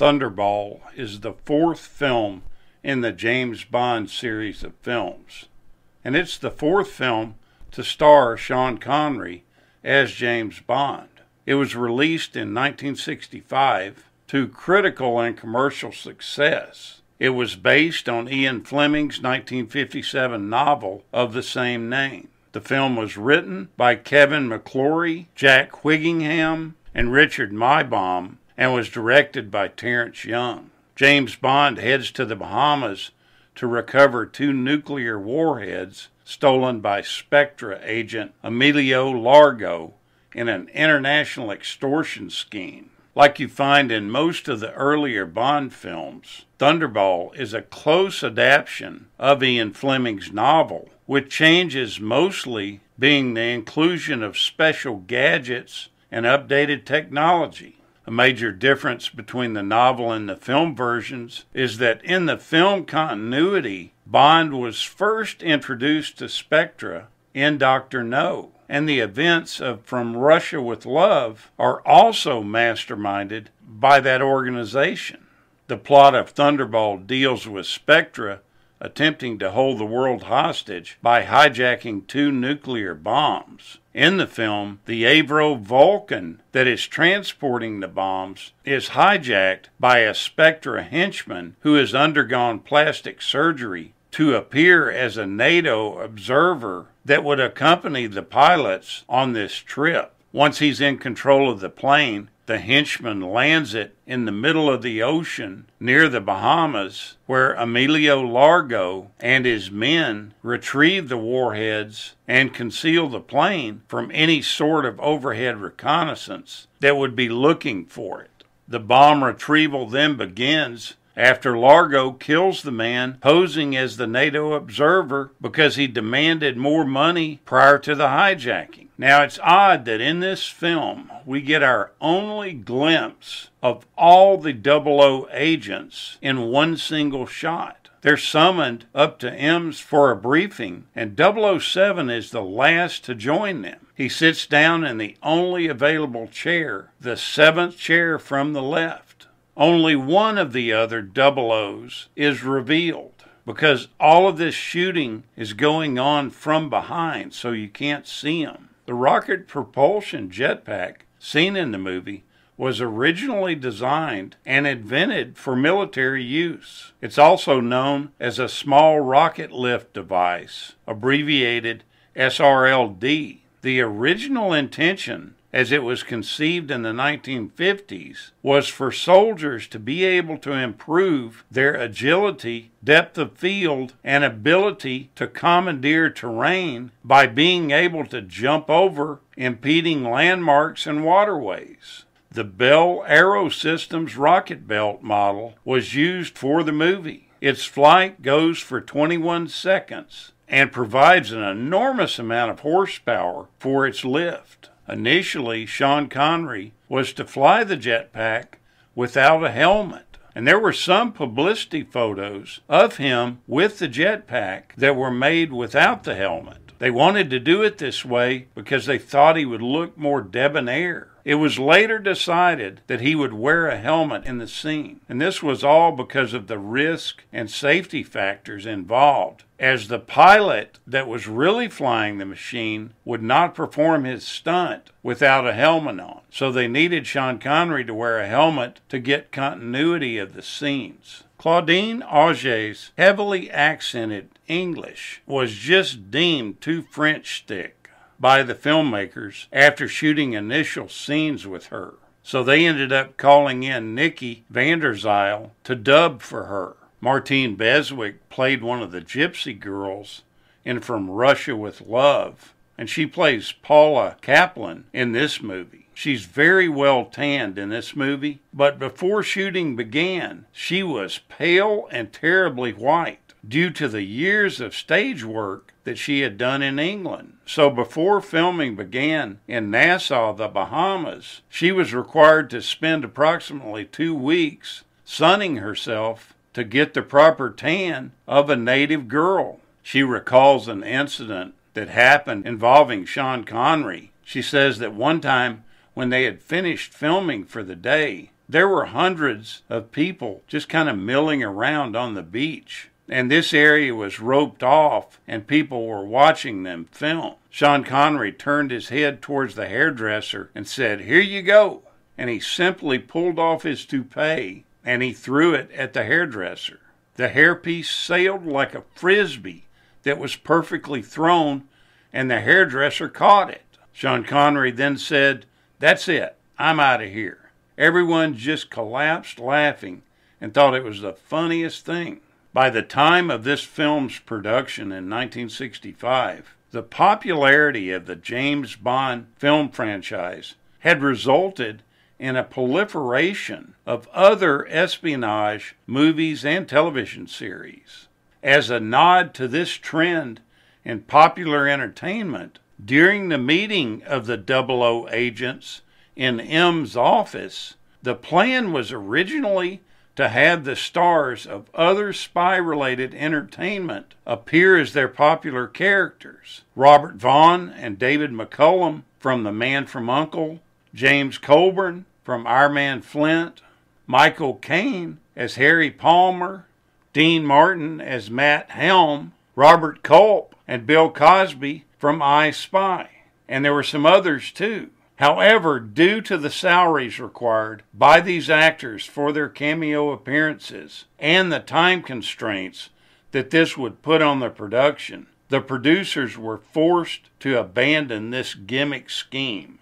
Thunderball is the fourth film in the James Bond series of films, and it's the fourth film to star Sean Connery as James Bond. It was released in 1965 to critical and commercial success. It was based on Ian Fleming's 1957 novel of the same name. The film was written by Kevin McClory, Jack Wiggingham, and Richard Mybaum, and was directed by Terrence Young. James Bond heads to the Bahamas to recover two nuclear warheads stolen by Spectra agent Emilio Largo in an international extortion scheme. Like you find in most of the earlier Bond films, Thunderball is a close adaptation of Ian Fleming's novel, with changes mostly being the inclusion of special gadgets and updated technology. A major difference between the novel and the film versions is that in the film continuity, Bond was first introduced to Spectra in Dr. No, and the events of From Russia with Love are also masterminded by that organization. The plot of Thunderball deals with Spectra attempting to hold the world hostage by hijacking two nuclear bombs. In the film, the Avro Vulcan that is transporting the bombs is hijacked by a Spectre henchman who has undergone plastic surgery to appear as a NATO observer that would accompany the pilots on this trip. Once he's in control of the plane, the henchman lands it in the middle of the ocean near the Bahamas, where Emilio Largo and his men retrieve the warheads and conceal the plane from any sort of overhead reconnaissance that would be looking for it. The bomb retrieval then begins after Largo kills the man posing as the NATO observer because he demanded more money prior to the hijacking. Now, it's odd that in this film we get our only glimpse of all the 00 agents in one single shot. They're summoned up to M's for a briefing, and 007 is the last to join them. He sits down in the only available chair, the seventh chair from the left only one of the other double O's is revealed because all of this shooting is going on from behind, so you can't see them. The rocket propulsion jetpack seen in the movie was originally designed and invented for military use. It's also known as a small rocket lift device, abbreviated SRLD. The original intention as it was conceived in the 1950s, was for soldiers to be able to improve their agility, depth of field, and ability to commandeer terrain by being able to jump over impeding landmarks and waterways. The Bell Aerosystems Systems rocket belt model was used for the movie. Its flight goes for 21 seconds and provides an enormous amount of horsepower for its lift. Initially, Sean Connery was to fly the jetpack without a helmet. And there were some publicity photos of him with the jetpack that were made without the helmet. They wanted to do it this way because they thought he would look more debonair. It was later decided that he would wear a helmet in the scene, and this was all because of the risk and safety factors involved, as the pilot that was really flying the machine would not perform his stunt without a helmet on. So they needed Sean Connery to wear a helmet to get continuity of the scenes. Claudine Auger's heavily accented English was just deemed too French stick by the filmmakers after shooting initial scenes with her. So they ended up calling in Nikki Vanderzile to dub for her. Martine Beswick played one of the gypsy girls in From Russia with Love, and she plays Paula Kaplan in this movie. She's very well tanned in this movie, but before shooting began, she was pale and terribly white due to the years of stage work that she had done in England. So before filming began in Nassau, the Bahamas, she was required to spend approximately two weeks sunning herself to get the proper tan of a native girl. She recalls an incident that happened involving Sean Connery. She says that one time when they had finished filming for the day, there were hundreds of people just kind of milling around on the beach. And this area was roped off, and people were watching them film. Sean Connery turned his head towards the hairdresser and said, Here you go. And he simply pulled off his toupee and he threw it at the hairdresser. The hairpiece sailed like a frisbee that was perfectly thrown, and the hairdresser caught it. Sean Connery then said, That's it, I'm out of here. Everyone just collapsed laughing and thought it was the funniest thing. By the time of this film's production in 1965, the popularity of the James Bond film franchise had resulted in a proliferation of other espionage movies and television series as a nod to this trend in popular entertainment, during the meeting of the 00 agents in M's office, the plan was originally to have the stars of other spy related entertainment appear as their popular characters Robert Vaughn and David McCullum from The Man from Uncle, James Colburn from Our Man Flint, Michael Caine as Harry Palmer, Dean Martin as Matt Helm, Robert Culp, and Bill Cosby from I Spy. And there were some others too. However, due to the salaries required by these actors for their cameo appearances and the time constraints that this would put on the production, the producers were forced to abandon this gimmick scheme.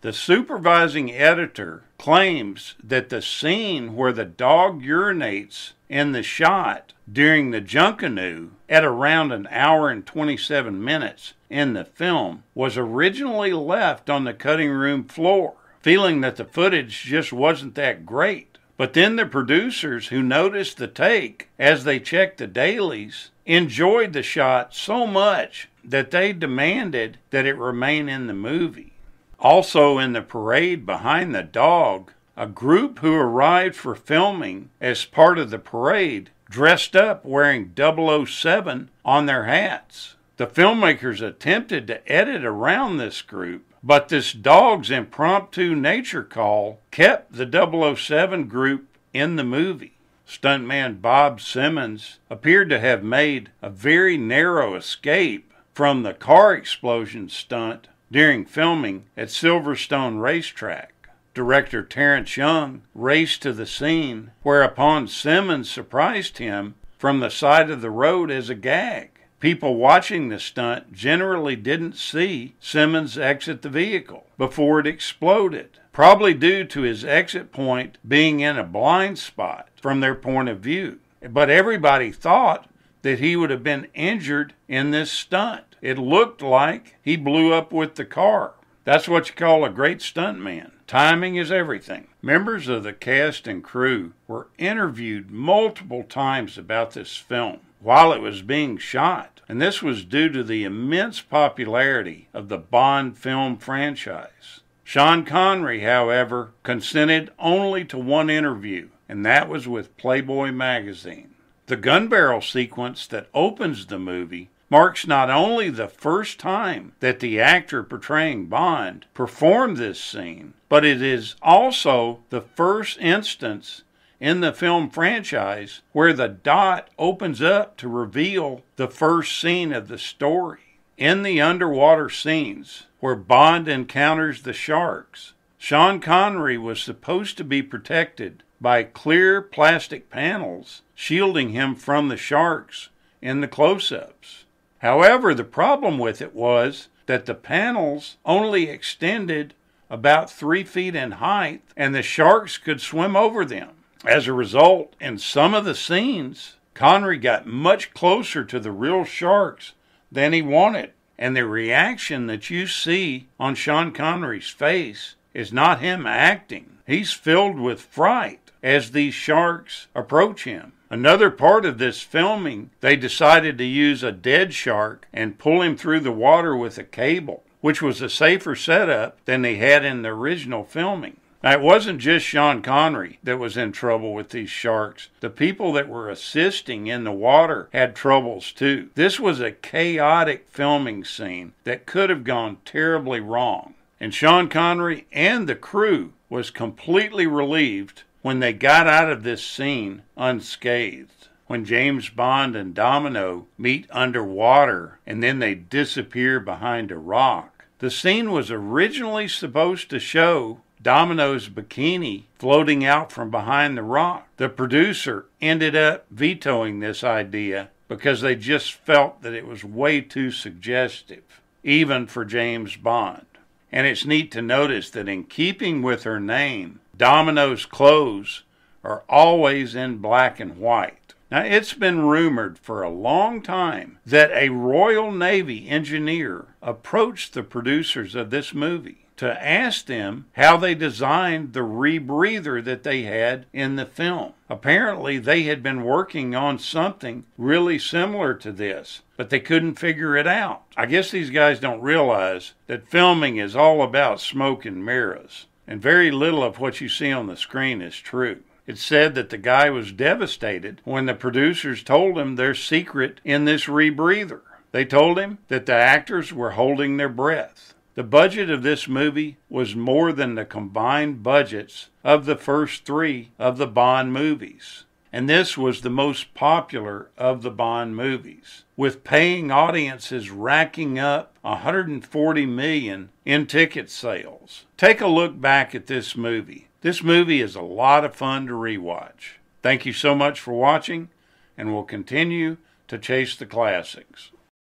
The supervising editor claims that the scene where the dog urinates in the shot during the Junkanoo at around an hour and 27 minutes in the film was originally left on the cutting room floor, feeling that the footage just wasn't that great. But then the producers who noticed the take as they checked the dailies enjoyed the shot so much that they demanded that it remain in the movie. Also in the parade behind the dog, a group who arrived for filming as part of the parade dressed up wearing 007 on their hats. The filmmakers attempted to edit around this group, but this dog's impromptu nature call kept the 007 group in the movie. Stuntman Bob Simmons appeared to have made a very narrow escape from the car explosion stunt during filming at Silverstone Racetrack. Director Terrence Young raced to the scene, whereupon Simmons surprised him from the side of the road as a gag. People watching the stunt generally didn't see Simmons exit the vehicle before it exploded, probably due to his exit point being in a blind spot from their point of view. But everybody thought that he would have been injured in this stunt. It looked like he blew up with the car. That's what you call a great stuntman. Timing is everything. Members of the cast and crew were interviewed multiple times about this film while it was being shot, and this was due to the immense popularity of the Bond film franchise. Sean Connery, however, consented only to one interview, and that was with Playboy magazine. The gun barrel sequence that opens the movie marks not only the first time that the actor portraying Bond performed this scene, but it is also the first instance in the film franchise where the dot opens up to reveal the first scene of the story. In the underwater scenes where Bond encounters the sharks, Sean Connery was supposed to be protected by clear plastic panels shielding him from the sharks in the close ups. However, the problem with it was that the panels only extended about three feet in height and the sharks could swim over them. As a result, in some of the scenes, Connery got much closer to the real sharks than he wanted. And the reaction that you see on Sean Connery's face is not him acting. He's filled with fright as these sharks approach him. Another part of this filming, they decided to use a dead shark and pull him through the water with a cable, which was a safer setup than they had in the original filming. Now, it wasn't just Sean Connery that was in trouble with these sharks. The people that were assisting in the water had troubles too. This was a chaotic filming scene that could have gone terribly wrong. And Sean Connery and the crew was completely relieved when they got out of this scene unscathed. When James Bond and Domino meet underwater and then they disappear behind a rock. The scene was originally supposed to show Domino's bikini floating out from behind the rock. The producer ended up vetoing this idea because they just felt that it was way too suggestive, even for James Bond. And it's neat to notice that in keeping with her name, Domino's clothes are always in black and white. Now, it's been rumored for a long time that a Royal Navy engineer approached the producers of this movie to ask them how they designed the rebreather that they had in the film. Apparently, they had been working on something really similar to this, but they couldn't figure it out. I guess these guys don't realize that filming is all about smoke and mirrors and very little of what you see on the screen is true. It's said that the guy was devastated when the producers told him their secret in this rebreather. They told him that the actors were holding their breath. The budget of this movie was more than the combined budgets of the first three of the Bond movies and this was the most popular of the Bond movies, with paying audiences racking up 140 million in ticket sales. Take a look back at this movie. This movie is a lot of fun to rewatch. Thank you so much for watching, and we'll continue to chase the classics.